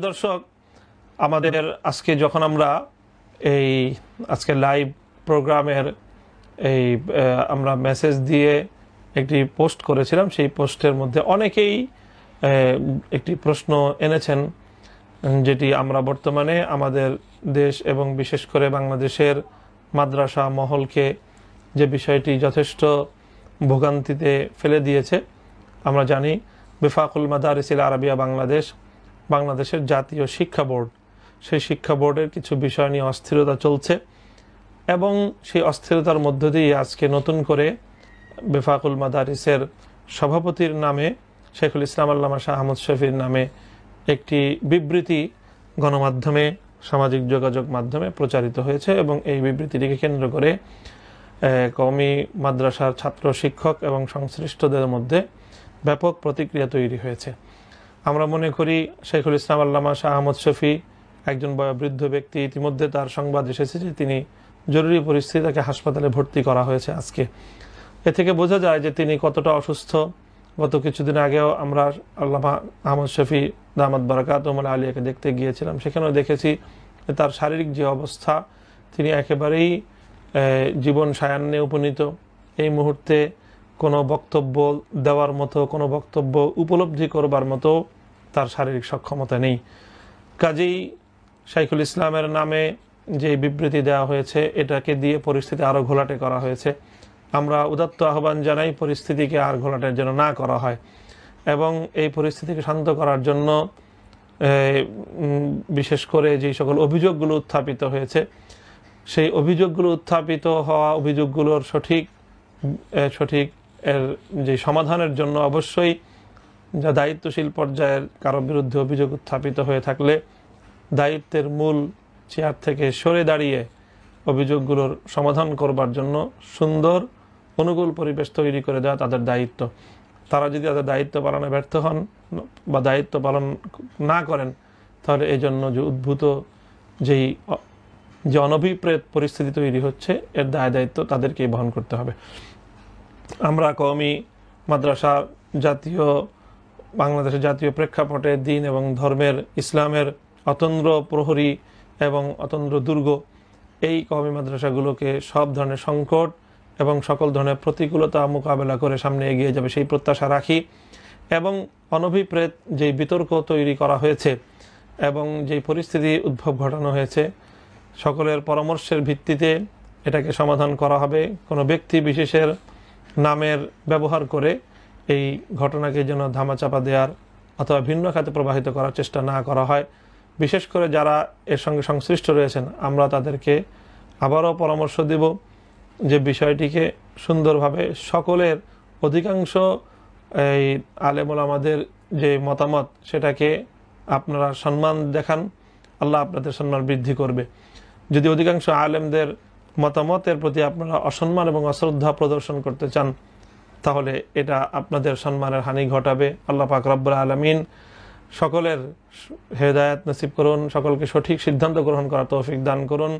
প্রিয় দর্শক আমাদের আজকে যখন আমরা এই আজকে লাইভ প্রোগ্রামের এই আমরা মেসেজ দিয়ে একটি পোস্ট করেছিলাম সেই পোস্টের মধ্যে অনেকেই একটি প্রশ্ন এনেছেন যেটি আমরা বর্তমানে আমাদের দেশ এবং বিশেষ করে বাংলাদেশের মাদ্রাসা মহলকে যে বিষয়টি যথেষ্ট ভোগান্তিতে ফেলে দিয়েছে আমরা জানি বেফাকুল মাদারিসিল আরবিয়া বাংলাদেশ বাংলাদেশের জাতীয় শিক্ষা বোর্ড সেই শিক্ষা বোর্ডের কিছু বিষয় নিয়ে অস্থিরতা চলছে এবং সেই অস্থিরতার মধ্য দিয়ে আজকে নতুন করে বেফাকুল মাদারিসের সভাপতির নামে শেখুল ইসলাম আল্লামা শাহ আহমদ শফির নামে একটি বিবৃতি গণমাধ্যমে সামাজিক যোগাযোগ মাধ্যমে প্রচারিত হয়েছে এবং এই বিবৃতিটিকে কেন্দ্র করে কমি মাদ্রাসার ছাত্র শিক্ষক এবং সংশ্লিষ্টদের মধ্যে ব্যাপক প্রতিক্রিয়া তৈরি হয়েছে আমরা মনে করি শেখুল ইসলাম আল্লামা শাহ আহমদ শফি একজন বয়োবৃদ্ধ ব্যক্তি ইতিমধ্যে তার সংবাদ এসেছে যে তিনি জরুরি পরিস্থিতি তাকে হাসপাতালে ভর্তি করা হয়েছে আজকে এ থেকে বোঝা যায় যে তিনি কতটা অসুস্থ গত কিছুদিন আগেও আমরা আল্লামা আহমদ শফি দামাদ বারাকাতমুল আলিয়াকে দেখতে গিয়েছিলাম সেখানেও দেখেছি তার শারীরিক যে অবস্থা তিনি একেবারেই জীবন সায়ান্নে উপনীত এই মুহূর্তে কোনো বক্তব্য দেওয়ার মতো কোনো বক্তব্য উপলব্ধি করবার মতো তার শারীরিক সক্ষমতা নেই কাজেই শাইখুল ইসলামের নামে যে বিবৃতি দেওয়া হয়েছে এটাকে দিয়ে পরিস্থিতি আরও ঘোলাটে করা হয়েছে আমরা উদাত্ত আহ্বান জানাই পরিস্থিতিকে আর ঘোলাটের জন্য না করা হয় এবং এই পরিস্থিতিকে শান্ত করার জন্য বিশেষ করে যেই সকল অভিযোগগুলো উত্থাপিত হয়েছে সেই অভিযোগগুলো উত্থাপিত হওয়া অভিযোগগুলোর সঠিক সঠিক এর যে সমাধানের জন্য অবশ্যই যা দায়িত্বশীল পর্যায়ের কারো বিরুদ্ধে অভিযোগ উত্থাপিত হয়ে থাকলে দায়িত্বের মূল চেয়ার থেকে সরে দাঁড়িয়ে অভিযোগগুলোর সমাধান করবার জন্য সুন্দর অনুকূল পরিবেশ তৈরি করে দেওয়া তাদের দায়িত্ব তারা যদি তাদের দায়িত্ব পালনে ব্যর্থ হন বা দায়িত্ব পালন না করেন তাহলে এই জন্য যে উদ্ভূত যেই যে অনভিপ্রেত পরিস্থিতি তৈরি হচ্ছে এর দায় দায়িত্ব তাদেরকেই বহন করতে হবে আমরা কওমি মাদ্রাসা জাতীয় বাংলাদেশের জাতীয় প্রেক্ষাপটে দিন এবং ধর্মের ইসলামের অতন্দ্র প্রহরী এবং অতন্দ্র দুর্গ এই কবি মাদ্রাসাগুলোকে সব ধরনের সংকট এবং সকল ধরনের প্রতিকূলতা মোকাবেলা করে সামনে এগিয়ে যাবে সেই প্রত্যাশা রাখি এবং অনভিপ্রেত যে বিতর্ক তৈরি করা হয়েছে এবং যে পরিস্থিতি উদ্ভব ঘটানো হয়েছে সকলের পরামর্শের ভিত্তিতে এটাকে সমাধান করা হবে কোনো ব্যক্তি বিশেষের নামের ব্যবহার করে এই ঘটনাকে যেন ধামাচাপা দেওয়ার অথবা ভিন্ন খাতে প্রবাহিত করার চেষ্টা না করা হয় বিশেষ করে যারা এর সঙ্গে সংশ্লিষ্ট রয়েছেন আমরা তাদেরকে আবারও পরামর্শ দেব যে বিষয়টিকে সুন্দরভাবে সকলের অধিকাংশ এই আলেমুল আমাদের যে মতামত সেটাকে আপনারা সম্মান দেখান আল্লাহ আপনাদের সম্মান বৃদ্ধি করবে যদি অধিকাংশ আলেমদের মতামতের প্রতি আপনারা অসম্মান এবং অশ্রদ্ধা প্রদর্শন করতে চান তাহলে এটা আপনাদের সম্মানের হানি ঘটাবে আল্লাহ পাক রব্বুল আলমিন সকলের হেদায়ত নসিব করুন সকলকে সঠিক সিদ্ধান্ত গ্রহণ করা তৌফিক দান করুন